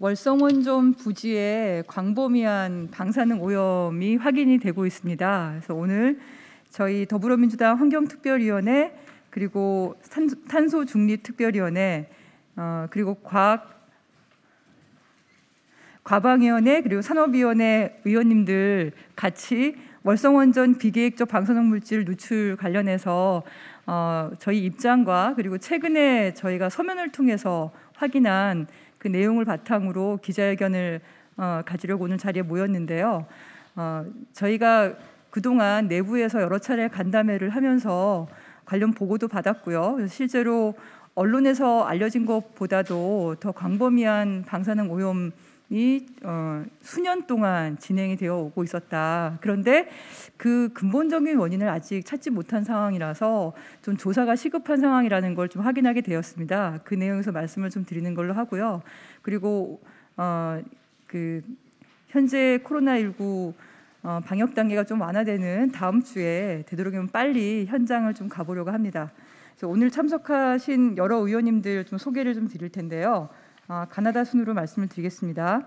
월성원전 부지에 광범위한 방사능 오염이 확인이 되고 있습니다. 그래서 오늘 저희 더불어민주당 환경특별위원회 그리고 탄소 중립특별위원회 어, 그리고 과학 과방위원회 그리고 산업위원회 의원님들 같이 월성원전 비계획적 방사능 물질 누출 관련해서 어, 저희 입장과 그리고 최근에 저희가 서면을 통해서 확인한 그 내용을 바탕으로 기자회견을 어, 가지려고 오늘 자리에 모였는데요. 어, 저희가 그동안 내부에서 여러 차례 간담회를 하면서 관련 보고도 받았고요. 실제로 언론에서 알려진 것보다도 더 광범위한 방사능 오염 이 어, 수년 동안 진행이 되어 오고 있었다. 그런데 그 근본적인 원인을 아직 찾지 못한 상황이라서 좀 조사가 시급한 상황이라는 걸 좀 확인하게 되었습니다. 그 내용에서 말씀을 좀 드리는 걸로 하고요. 그리고 어, 그 현재 코로나19 어, 방역 단계가 좀 완화되는 다음 주에 되도록이면 빨리 현장을 좀 가보려고 합니다. 그래서 오늘 참석하신 여러 의원님들 좀 소개를 좀 드릴 텐데요. 아, 가나다 순으로 말씀을 드리겠습니다.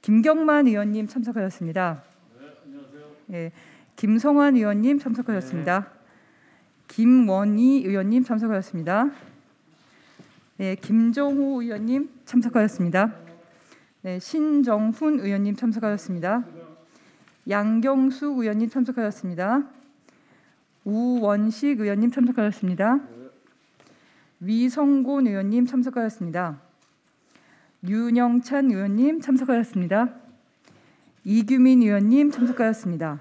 김경만 의원님 참석하셨습니다. 네, 안녕하세요. 예, 김성환 의원님 참석하셨습니다. 네. 김원희 의원님 참석하셨습니다. 예, 김종호 의원님 참석하셨습니다. 네, 신정훈 의원님 참석하셨습니다. 양경수 의원님 참석하셨습니다. 우원식 의원님 참석하셨습니다. 위성곤 의원님 참석하셨습니다. 윤영찬 의원님 참석하셨습니다. 이규민 의원님 참석하셨습니다.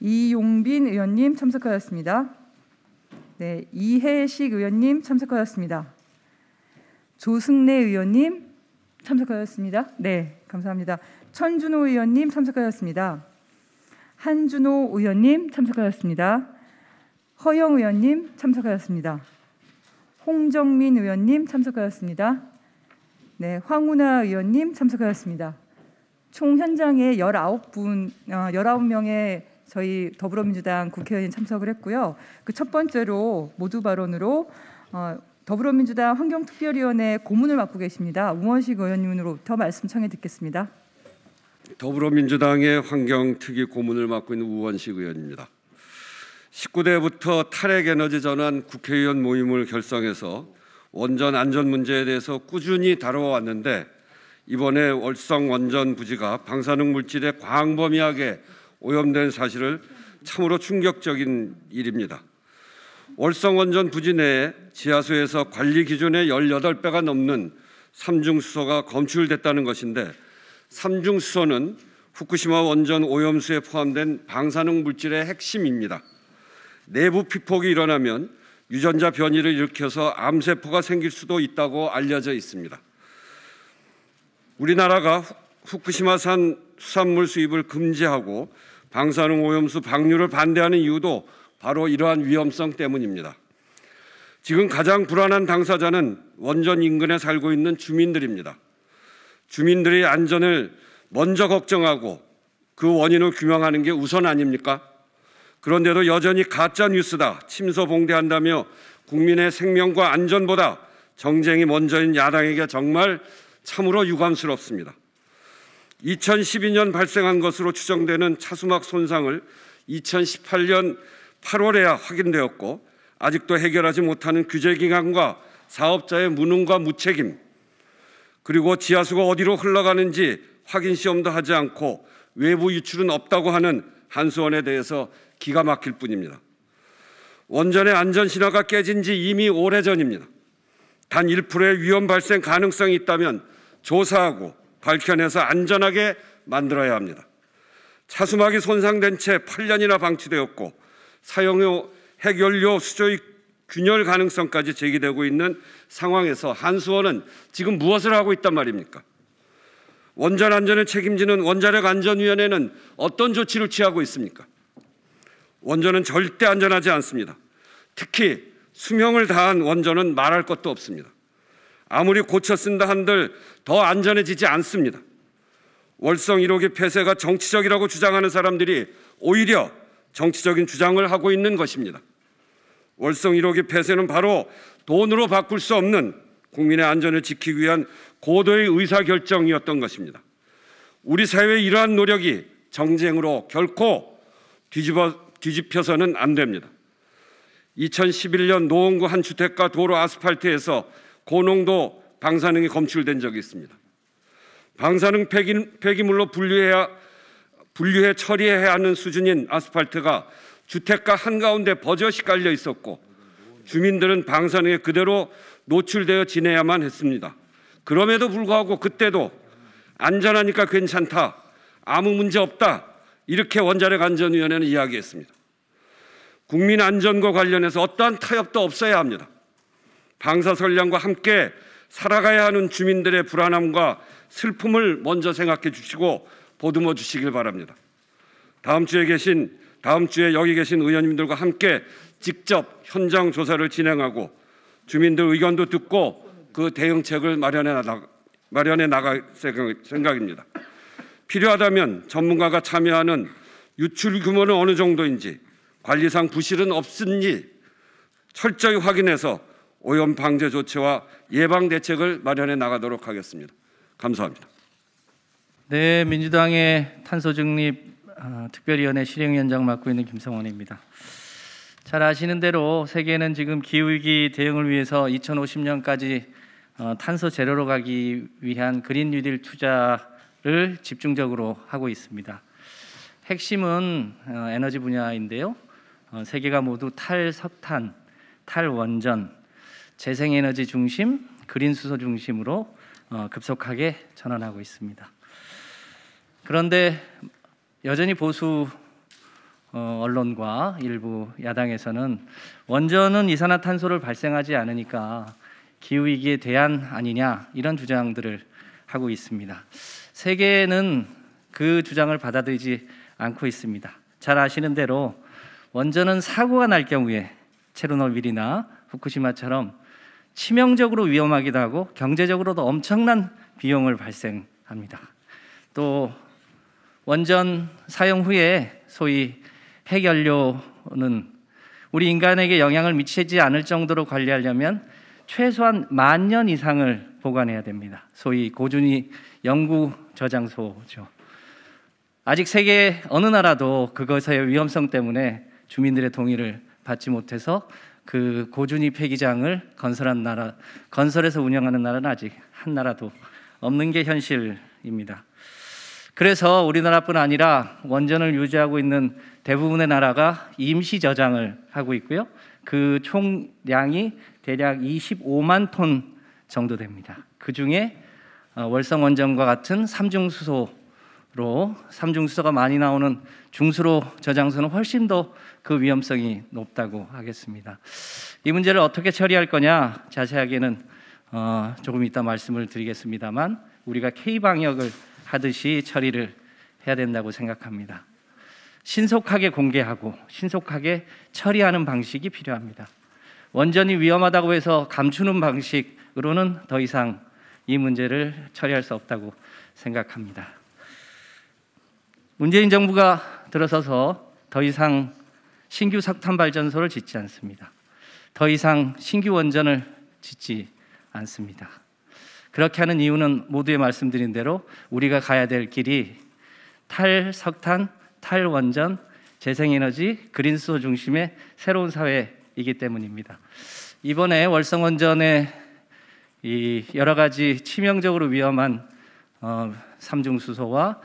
이용빈 의원님 참석하셨습니다. 네, 이혜식 의원님 참석하셨습니다. 조승래 의원님 참석하셨습니다. 네, 감사합니다. 천준호 의원님 참석하셨습니다. 한준호 의원님 참석하셨습니다. 허영 의원님 참석하셨습니다. 홍정민 의원님 참석하셨습니다. 네, 황우나 의원님 참석하셨습니다. 총 현장에 19분, 19명의 어, 저희 더불어민주당 국회의원이 참석을 했고요. 그 첫 번째로 모두 발언으로 어, 더불어민주당 환경특별위원회 고문을 맡고 계십니다. 우원식 의원님으로부터 말씀 청해 듣겠습니다. 더불어민주당의 환경특위 고문을 맡고 있는 우원식 의원입니다. 19대부터 탈핵에너지 전환 국회의원 모임을 결성해서 원전 안전 문제에 대해서 꾸준히 다뤄왔는데 이번에 월성 원전 부지가 방사능 물질에 광범위하게 오염된 사실을 참으로 충격적인 일입니다. 월성 원전 부지 내에 지하수에서 관리 기준의 18배가 넘는 삼중수소가 검출됐다는 것인데 삼중수소는 후쿠시마 원전 오염수에 포함된 방사능 물질의 핵심입니다. 내부 피폭이 일어나면 유전자 변이를 일으켜서 암세포가 생길 수도 있다고 알려져 있습니다. 우리나라가 후쿠시마산 수산물 수입을 금지하고 방사능 오염수 방류를 반대하는 이유도 바로 이러한 위험성 때문입니다. 지금 가장 불안한 당사자는 원전 인근에 살고 있는 주민들입니다. 주민들의 안전을 먼저 걱정하고 그 원인을 규명하는 게 우선 아닙니까? 그런데도 여전히 가짜 뉴스다, 침소봉대한다며 국민의 생명과 안전보다 정쟁이 먼저인 야당에게 정말 참으로 유감스럽습니다. 2012년 발생한 것으로 추정되는 차수막 손상을 2018년 8월에야 확인되었고 아직도 해결하지 못하는 규제기간과 사업자의 무능과 무책임 그리고 지하수가 어디로 흘러가는지 확인 시험도 하지 않고 외부 유출은 없다고 하는 한수원에 대해서 기가 막힐 뿐입니다. 원전의 안전신화가 깨진 지 이미 오래전입니다. 단 1%의 위험 발생 가능성이 있다면 조사하고 밝혀내서 안전하게 만들어야 합니다. 차수막이 손상된 채 8년이나 방치되었고 사용료 핵연료 수조의 균열 가능성까지 제기되고 있는 상황에서 한수원은 지금 무엇을 하고 있단 말입니까? 원전 안전을 책임지는 원자력 안전위원회는 어떤 조치를 취하고 있습니까? 원전은 절대 안전하지 않습니다. 특히 수명을 다한 원전은 말할 것도 없습니다. 아무리 고쳐 쓴다 한들 더 안전해지지 않습니다. 월성 1호기 폐쇄가 정치적이라고 주장하는 사람들이 오히려 정치적인 주장을 하고 있는 것입니다. 월성 1호기 폐쇄는 바로 돈으로 바꿀 수 없는 국민의 안전을 지키기 위한 고도의 의사결정이었던 것입니다. 우리 사회의 이러한 노력이 정쟁으로 결코 뒤집어 뒤집혀서는 안 됩니다. 2011년 노원구 한 주택가 도로 아스팔트에서 고농도 방사능이 검출된 적이 있습니다. 방사능 폐기, 물로 분류해야 분류해 처리해야 하는 수준인 아스팔트가 주택가 한가운데 버젓이 깔려 있었고 주민들은 방사능에 그대로 노출되어 지내야만 했습니다. 그럼에도 불구하고 그때도 안전하니까 괜찮다. 아무 문제 없다. 이렇게 원자력 안전위원회는 이야기했습니다. 국민 안전과 관련해서 어떠한 타협도 없어야 합니다. 방사 선량과 함께 살아가야 하는 주민들의 불안함과 슬픔을 먼저 생각해 주시고 보듬어 주시길 바랍니다. 다음 주에 계신 다음 주에 여기 계신 의원님들과 함께 직접 현장 조사를 진행하고 주민들 의견도 듣고 그 대응책을 마련해 나가 마련해 나갈 생각입니다. 필요하다면 전문가가 참여하는 유출 규모는 어느 정도인지 관리상 부실은 없은지 철저히 확인해서 오염 방제 조치와 예방 대책을 마련해 나가도록 하겠습니다. 감사합니다. 네, 민주당의 탄소 중립 어, 아, 특별위원회 실행위원장 맡고 있는 김성원입니다. 잘 아시는 대로 세계는 지금 기후위기 대응을 위해서 2050년까지 어, 탄소 제로로 가기 위한 그린 뉴딜 투자 를 집중적으로 하고 있습니다. 핵심은 어, 에너지 분야인데요. 어, 세계가 모두 탈석탄, 탈원전, 재생에너지 중심, 그린 수소 중심으로 어, 급속하게 전환하고 있습니다. 그런데 여전히 보수 언론과 일부 야당에서는 원전은 이산화탄소를 발생하지 않으니까 기후 위기에 대한 아니냐 이런 주장들을 하고 있습니다. 세계는 그 주장을 받아들이지 않고 있습니다. 잘 아시는 대로 원전은 사고가 날 경우에 체르노빌이나 후쿠시마처럼 치명적으로 위험하기도 하고 경제적으로도 엄청난 비용을 발생합니다. 또 원전 사용 후에 소위 핵연료는 우리 인간에게 영향을 미치지 않을 정도로 관리하려면 최소한 만년 이상을 보관해야 됩니다. 소위 고준위 연구 저장소죠. 아직 세계 어느 나라도 그것의 위험성 때문에 주민들의 동의를 받지 못해서 그 고준위 폐기장을 건설한 나라, 건설해서 운영하는 나라는 아직 한 나라도 없는 게 현실입니다. 그래서 우리나라뿐 아니라 원전을 유지하고 있는 대부분의 나라가 임시 저장을 하고 있고요. 그 총량이 대략 25만 톤 정도 됩니다. 그 중에 어, 월성 원전과 같은 삼중수소로 삼중수소가 많이 나오는 중수로 저장소는 훨씬 더 그 위험성이 높다고 하겠습니다. 이 문제를 어떻게 처리할 거냐 자세하게는 어, 조금 이따 말씀을 드리겠습니다만 우리가 K 방역을 하듯이 처리를 해야 된다고 생각합니다. 신속하게 공개하고 신속하게 처리하는 방식이 필요합니다. 원전이 위험하다고 해서 감추는 방식 방식으로는 더 이상 이 문제를 처리할 수 없다고 생각합니다. 문재인 정부가 들어서서 더 이상 신규 석탄 발전소를 짓지 않습니다. 더 이상 신규 원전을 짓지 않습니다. 그렇게 하는 이유는 모두의 말씀드린 대로 우리가 가야 될 길이 탈석탄, 탈원전, 재생에너지, 그린소 중심의 새로운 사회이기 때문입니다. 이번에 월성원전의 이 여러 가지 치명적으로 위험한 어, 삼중수소와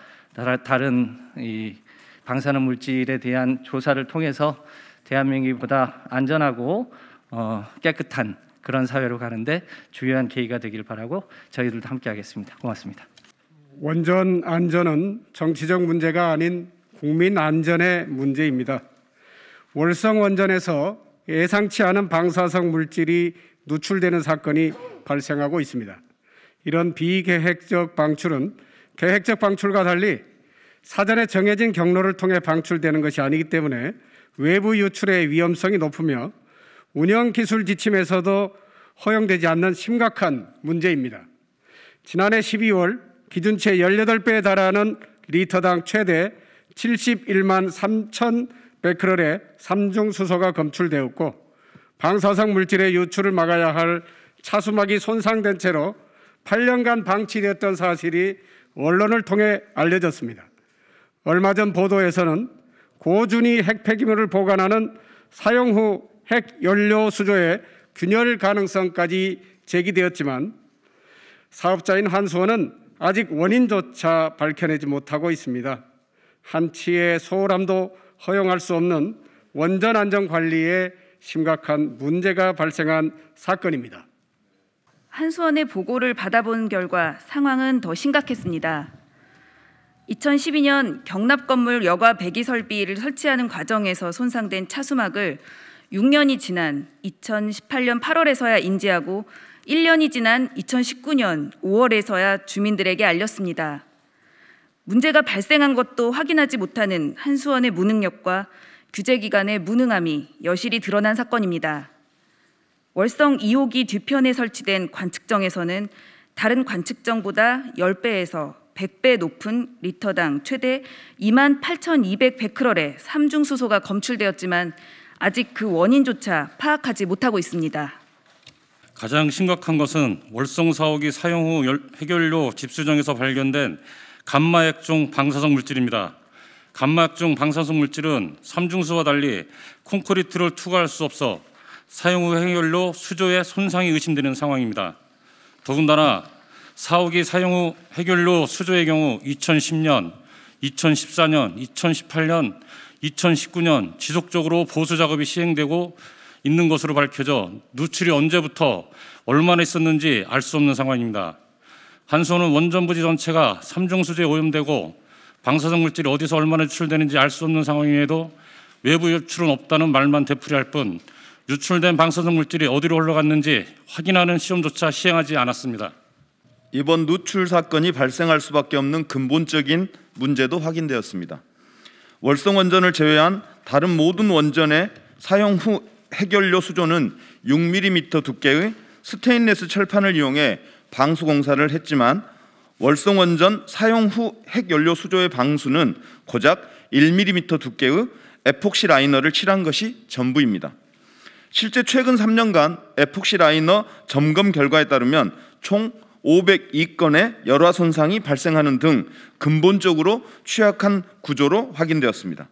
다른 이 방사능 물질에 대한 조사를 통해서 대한민국 보다 안전하고 어, 깨끗한 그런 사회로 가는데 중요한 계기가 되길 바라고 저희들도 함께 하겠습니다. 고맙습니다. 원전 안전은 정치적 문제가 아닌 국민 안전의 문제입니다. 월성 원전에서 예상치 않은 방사성 물질이 누출되는 사건이 발생하고 있습니다. 이런 비계획적 방출은 계획적 방출과 달리 사전에 정해진 경로를 통해 방출되는 것이 아니기 때문에 외부 유출의 위험성이 높으며 운영 기술 지침에서도 허용되지 않는 심각한 문제입니다. 지난해 12월 기준치 18배에 달하는 리터당 최대 71만 3천 베크렐의 삼중 수소가 검출되었고 방사성 물질의 유출을 막아야 할 차수막이 손상된 채로 8년간 방치되었던 사실이 언론을 통해 알려졌습니다. 얼마 전 보도에서는 고준이 핵폐기물을 보관하는 사용 후 핵연료 수조의 균열 가능성까지 제기되었지만 사업자인 한수원은 아직 원인조차 밝혀내지 못하고 있습니다. 한치의 소홀함도 허용할 수 없는 원전 안전 관리의 심각한 문제가 발생한 사건입니다. 한수원의 보고를 받아본 결과 상황은 더 심각했습니다. 2012년 경납 건물 여과 배기 설비를 설치하는 과정에서 손상된 차수막을 6년이 지난 2018년 8월에서야 인지하고 1년이 지난 2019년 5월에서야 주민들에게 알렸습니다. 문제가 발생한 것도 확인하지 못하는 한수원의 무능력과 규제 기관의 무능함이 여실히 드러난 사건입니다. 월성 2호기 뒤편에 설치된 관측정에서는 다른 관측정보다 10배에서 100배 높은 리터당 최대 28,200베크럴의 삼중 수소가 검출되었지만 아직 그 원인조차 파악하지 못하고 있습니다. 가장 심각한 것은 월성 4호기 사용 후 해결료 집수정에서 발견된 감마 액종 방사성 물질입니다. 감막중 방사성 물질은 삼중수와 달리 콘크리트를 투과할 수 없어 사용 후 행열로 수조에 손상이 의심되는 상황입니다. 더군다나 사옥이 사용 후 해결로 수조의 경우 2010년, 2014년, 2018년, 2019년 지속적으로 보수 작업이 시행되고 있는 것으로 밝혀져 누출이 언제부터 얼마나 있었는지 알 수 없는 상황입니다. 한 손은 원전부지 전체가 삼중수조에 오염되고 방사성 물질이 어디서 얼마나 유출되는지 알 수 없는 상황임에도 외부 유출은 없다는 말만 되풀이할 뿐 유출된 방사성 물질이 어디로 흘러갔는지 확인하는 시험조차 시행하지 않았습니다. 이번 누출 사건이 발생할 수밖에 없는 근본적인 문제도 확인되었습니다. 월성 원전을 제외한 다른 모든 원전의 사용 후 해결료 수조는 6mm 두께의 스테인레스 철판을 이용해 방수 공사를 했지만 월성원전 사용 후 핵연료 수조의 방수는 고작 1mm 두께의 에폭시 라이너를 칠한 것이 전부입니다. 실제 최근 3년간 에폭시 라이너 점검 결과에 따르면 총 502건의 열화 손상이 발생하는 등 근본적으로 취약한 구조로 확인되었습니다.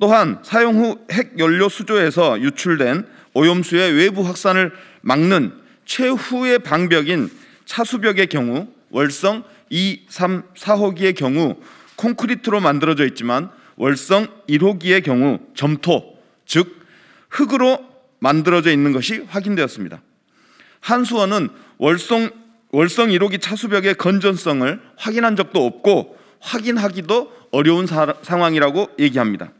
또한 사용 후 핵연료 수조에서 유출된 오염수의 외부 확산을 막는 최후의 방벽인 차수벽의 경우 월성 2, 3, 4호기의 경우 콘크리트로 만들어져 있지만 월성 1호기의 경우 점토, 즉 흙으로 만들어져 있는 것이 확인되었습니다. 한수원은 월성, 월성 1호기 차수벽의 건전성을 확인한 적도 없고 확인하기도 어려운 사, 상황이라고 얘기합니다.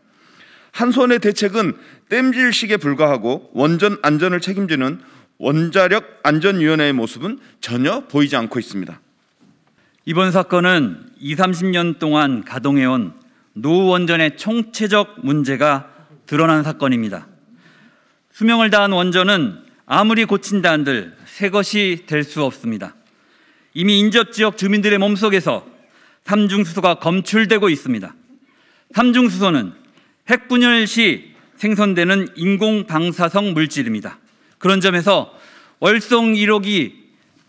한수원의 대책은 땜질식에 불과하고 원전 안전을 책임지는 원자력 안전위원회의 모습은 전혀 보이지 않고 있습니다. 이번 사건은 2, 0 30년 동안 가동해온 노후 원전의 총체적 문제가 드러난 사건입니다. 수명을 다한 원전은 아무리 고친다 한들 새 것이 될 수 없습니다. 이미 인접 지역 주민들의 몸속에서 삼중수소가 검출되고 있습니다. 삼중수소는 핵분열 시 생성되는 인공방사성 물질입니다. 그런 점에서 월성 1호기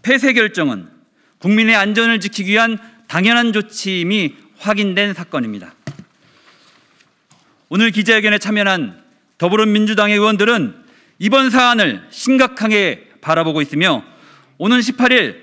폐쇄 결정은 국민의 안전을 지키기 위한 당연한 조치임이 확인된 사건입니다. 오늘 기자회견에 참여한 더불어민주당의 의원들은 이번 사안을 심각하게 바라보고 있으며 오는 18일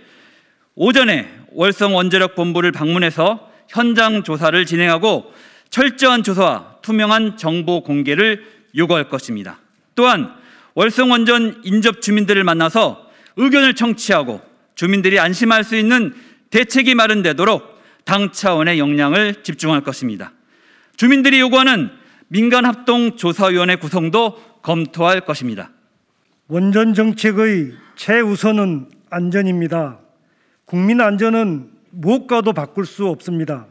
오전에 월성 원자력 본부를 방문해서 현장 조사를 진행하고 철저한 조사와 투명한 정보 공개를 요구할 것입니다. 또한 월성 원전 인접 주민들을 만나서 의견을 청취하고 주민들이 안심할 수 있는 대책이 마련되도록 당 차원의 역량을 집중할 것입니다. 주민들이 요구하는 민간합동조사위원회 구성도 검토할 것입니다. 원전 정책의 최우선은 안전입니다. 국민 안전은 무엇과도 바꿀 수 없습니다.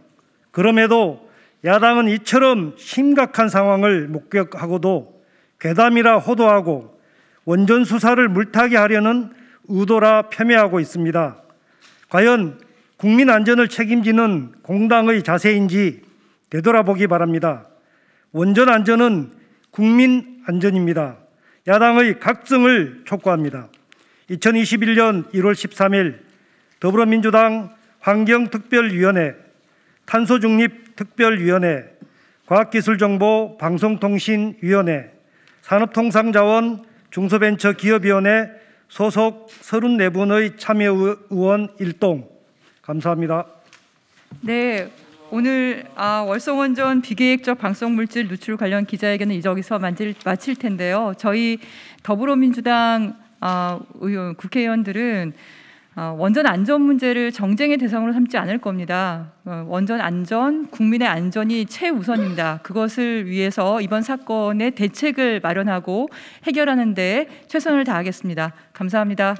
그럼에도 야당은 이처럼 심각한 상황을 목격하고도 괴담이라 호도하고 원전 수사를 물타기 하려는 의도라 폄훼하고 있습니다. 과연 국민 안전을 책임지는 공당의 자세인지 되돌아보기 바랍니다. 원전 안전은 국민 안전입니다. 야당의 각성을 촉구합니다. 2021년 1월 13일 더불어민주당 환경특별위원회 탄소중립특별위원회 과학기술정보방송통신위원회 산업통상자원 중소벤처기업위원회 소속 34분의 참여의원 일동 감사합니다. 네, 오늘 아, 월성원전 비계획적 방송물질 누출 관련 기자회견은 이기서 마칠 텐데요. 저희 더불어민주당 아, 의원 국회의원들은 어, 원전 안전 문제를 정쟁의 대상으로 삼지 않을 겁니다. 어, 원전 안전, 국민의 안전이 최우선입니다. 그것을 위해서 이번 사건의 대책을 마련하고 해결하는 데 최선을 다하겠습니다. 감사합니다.